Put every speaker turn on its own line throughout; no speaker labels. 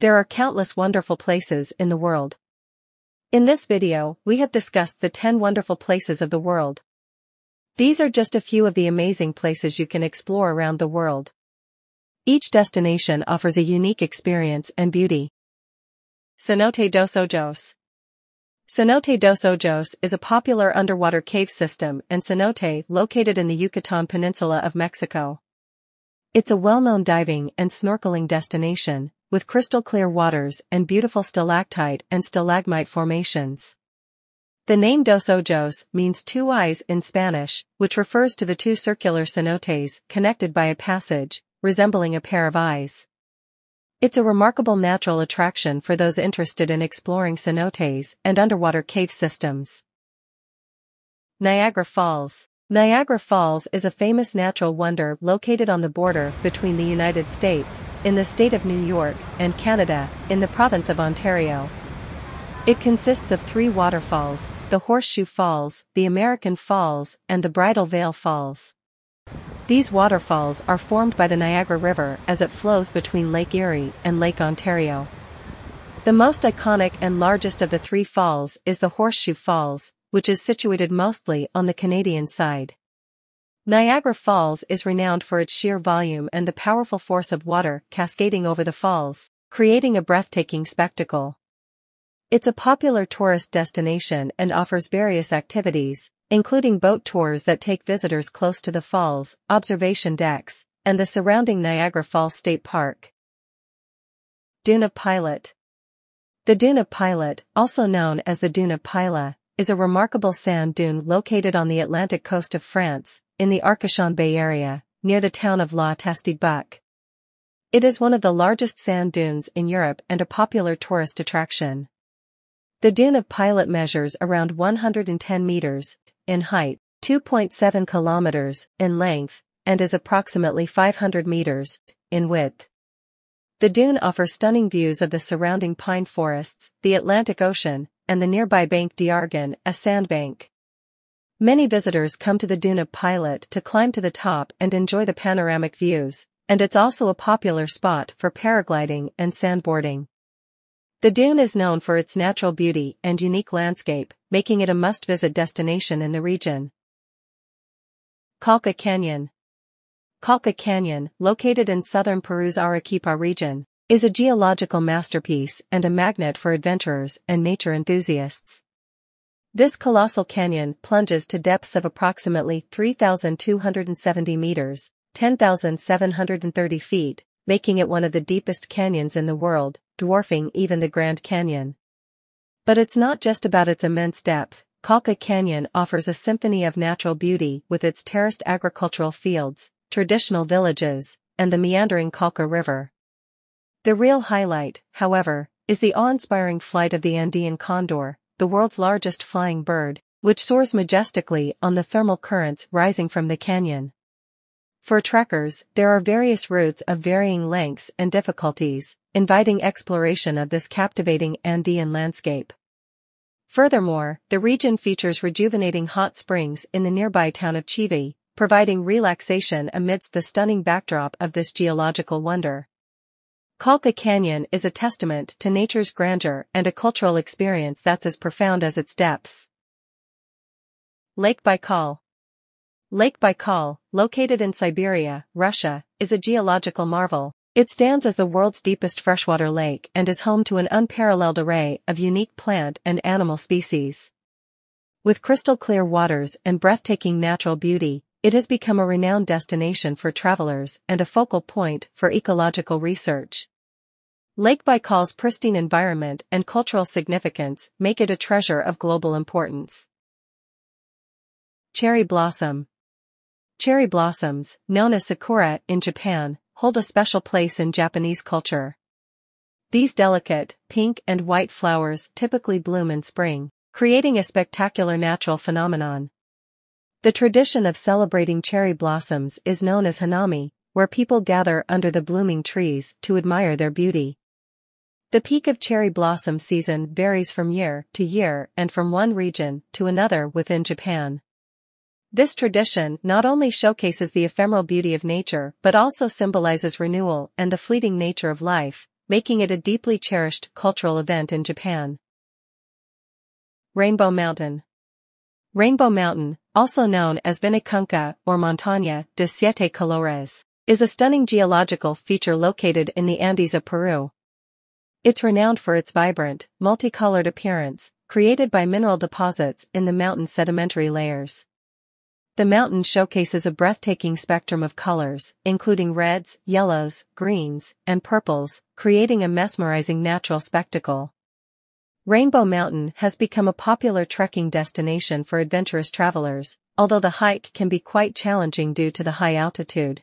There are countless wonderful places in the world. In this video, we have discussed the 10 wonderful places of the world. These are just a few of the amazing places you can explore around the world. Each destination offers a unique experience and beauty. Cenote dos Ojos Cenote dos Ojos is a popular underwater cave system and cenote located in the Yucatan Peninsula of Mexico. It's a well-known diving and snorkeling destination, with crystal clear waters and beautiful stalactite and stalagmite formations. The name Dos Ojos means two eyes in Spanish, which refers to the two circular cenotes connected by a passage, resembling a pair of eyes. It's a remarkable natural attraction for those interested in exploring cenotes and underwater cave systems. Niagara Falls Niagara Falls is a famous natural wonder located on the border between the United States, in the state of New York, and Canada, in the province of Ontario. It consists of three waterfalls, the Horseshoe Falls, the American Falls, and the Bridal Veil Falls. These waterfalls are formed by the Niagara River as it flows between Lake Erie and Lake Ontario. The most iconic and largest of the three falls is the Horseshoe Falls, which is situated mostly on the Canadian side. Niagara Falls is renowned for its sheer volume and the powerful force of water cascading over the falls, creating a breathtaking spectacle. It's a popular tourist destination and offers various activities, including boat tours that take visitors close to the falls, observation decks, and the surrounding Niagara Falls State Park. Dune of Pilot The Dune of Pilot, also known as the Dune of Pila, is a remarkable sand dune located on the Atlantic coast of France, in the Arcachon Bay area, near the town of La Testidbuck. It is one of the largest sand dunes in Europe and a popular tourist attraction. The dune of Pilot measures around 110 meters in height, 2.7 kilometers in length, and is approximately 500 meters in width. The dune offers stunning views of the surrounding pine forests, the Atlantic Ocean, and the nearby Bank Diargan, a sandbank. Many visitors come to the Dune of Pilot to climb to the top and enjoy the panoramic views, and it's also a popular spot for paragliding and sandboarding. The dune is known for its natural beauty and unique landscape, making it a must-visit destination in the region. Kalka Canyon Kalka Canyon, located in southern Peru's Arequipa region, is a geological masterpiece and a magnet for adventurers and nature enthusiasts. This colossal canyon plunges to depths of approximately 3,270 meters, 10,730 feet, making it one of the deepest canyons in the world, dwarfing even the Grand Canyon. But it's not just about its immense depth, Kalka Canyon offers a symphony of natural beauty with its terraced agricultural fields, traditional villages, and the meandering Kalka River. The real highlight, however, is the awe-inspiring flight of the Andean condor, the world's largest flying bird, which soars majestically on the thermal currents rising from the canyon. For trekkers, there are various routes of varying lengths and difficulties, inviting exploration of this captivating Andean landscape. Furthermore, the region features rejuvenating hot springs in the nearby town of Chivi, providing relaxation amidst the stunning backdrop of this geological wonder. Kalka Canyon is a testament to nature's grandeur and a cultural experience that's as profound as its depths. Lake Baikal Lake Baikal, located in Siberia, Russia, is a geological marvel. It stands as the world's deepest freshwater lake and is home to an unparalleled array of unique plant and animal species. With crystal clear waters and breathtaking natural beauty, it has become a renowned destination for travelers and a focal point for ecological research. Lake Baikal's pristine environment and cultural significance make it a treasure of global importance. Cherry Blossom Cherry blossoms, known as sakura in Japan, hold a special place in Japanese culture. These delicate, pink and white flowers typically bloom in spring, creating a spectacular natural phenomenon. The tradition of celebrating cherry blossoms is known as hanami, where people gather under the blooming trees to admire their beauty. The peak of cherry blossom season varies from year to year and from one region to another within Japan. This tradition not only showcases the ephemeral beauty of nature but also symbolizes renewal and the fleeting nature of life, making it a deeply cherished cultural event in Japan. Rainbow Mountain Rainbow Mountain, also known as Vinakunka or Montaña de Siete Colores, is a stunning geological feature located in the Andes of Peru, it's renowned for its vibrant, multicolored appearance, created by mineral deposits in the mountain's sedimentary layers. The mountain showcases a breathtaking spectrum of colors, including reds, yellows, greens, and purples, creating a mesmerizing natural spectacle. Rainbow Mountain has become a popular trekking destination for adventurous travelers, although the hike can be quite challenging due to the high altitude.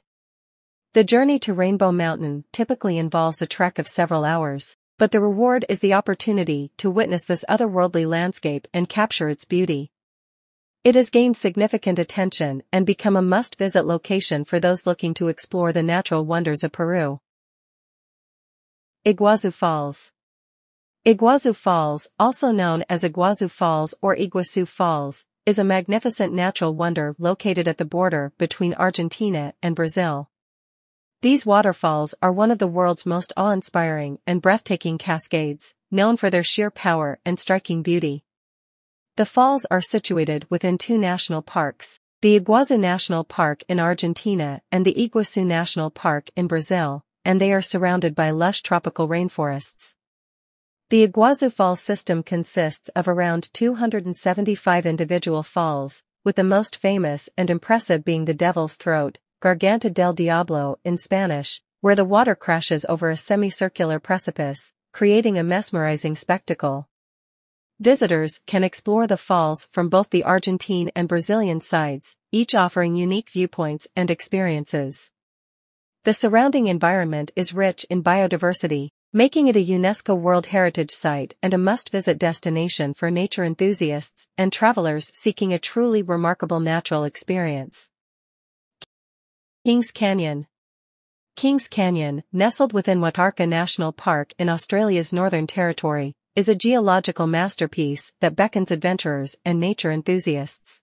The journey to Rainbow Mountain typically involves a trek of several hours. But the reward is the opportunity to witness this otherworldly landscape and capture its beauty. It has gained significant attention and become a must-visit location for those looking to explore the natural wonders of Peru. Iguazu Falls Iguazu Falls, also known as Iguazu Falls or Iguazu Falls, is a magnificent natural wonder located at the border between Argentina and Brazil. These waterfalls are one of the world's most awe-inspiring and breathtaking cascades, known for their sheer power and striking beauty. The falls are situated within two national parks, the Iguazu National Park in Argentina and the Iguazu National Park in Brazil, and they are surrounded by lush tropical rainforests. The Iguazu Falls system consists of around 275 individual falls, with the most famous and impressive being the Devil's Throat, Garganta del Diablo in Spanish, where the water crashes over a semicircular precipice, creating a mesmerizing spectacle. Visitors can explore the falls from both the Argentine and Brazilian sides, each offering unique viewpoints and experiences. The surrounding environment is rich in biodiversity, making it a UNESCO World Heritage Site and a must-visit destination for nature enthusiasts and travelers seeking a truly remarkable natural experience. Kings Canyon Kings Canyon, nestled within Watarka National Park in Australia's Northern Territory, is a geological masterpiece that beckons adventurers and nature enthusiasts.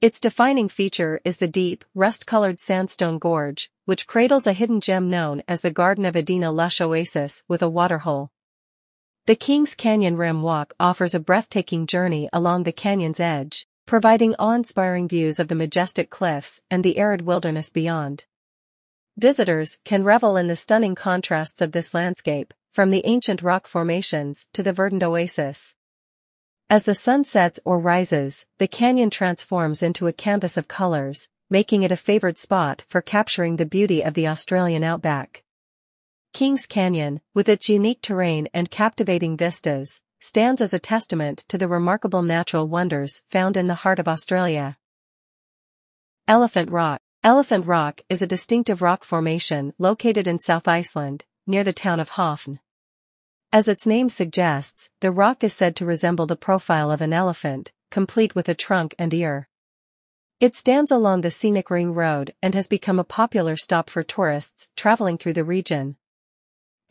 Its defining feature is the deep, rust-colored sandstone gorge, which cradles a hidden gem known as the Garden of Edina Lush Oasis with a waterhole. The Kings Canyon Rim Walk offers a breathtaking journey along the canyon's edge, providing awe-inspiring views of the majestic cliffs and the arid wilderness beyond. Visitors can revel in the stunning contrasts of this landscape, from the ancient rock formations to the verdant oasis. As the sun sets or rises, the canyon transforms into a canvas of colors, making it a favored spot for capturing the beauty of the Australian outback. Kings Canyon, with its unique terrain and captivating vistas, stands as a testament to the remarkable natural wonders found in the heart of Australia. Elephant Rock Elephant Rock is a distinctive rock formation located in South Iceland, near the town of Hofn. As its name suggests, the rock is said to resemble the profile of an elephant, complete with a trunk and ear. It stands along the scenic ring road and has become a popular stop for tourists traveling through the region.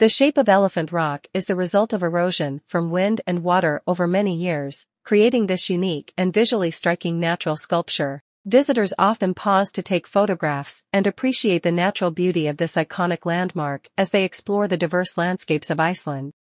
The shape of Elephant Rock is the result of erosion from wind and water over many years, creating this unique and visually striking natural sculpture. Visitors often pause to take photographs and appreciate the natural beauty of this iconic landmark as they explore the diverse landscapes of Iceland.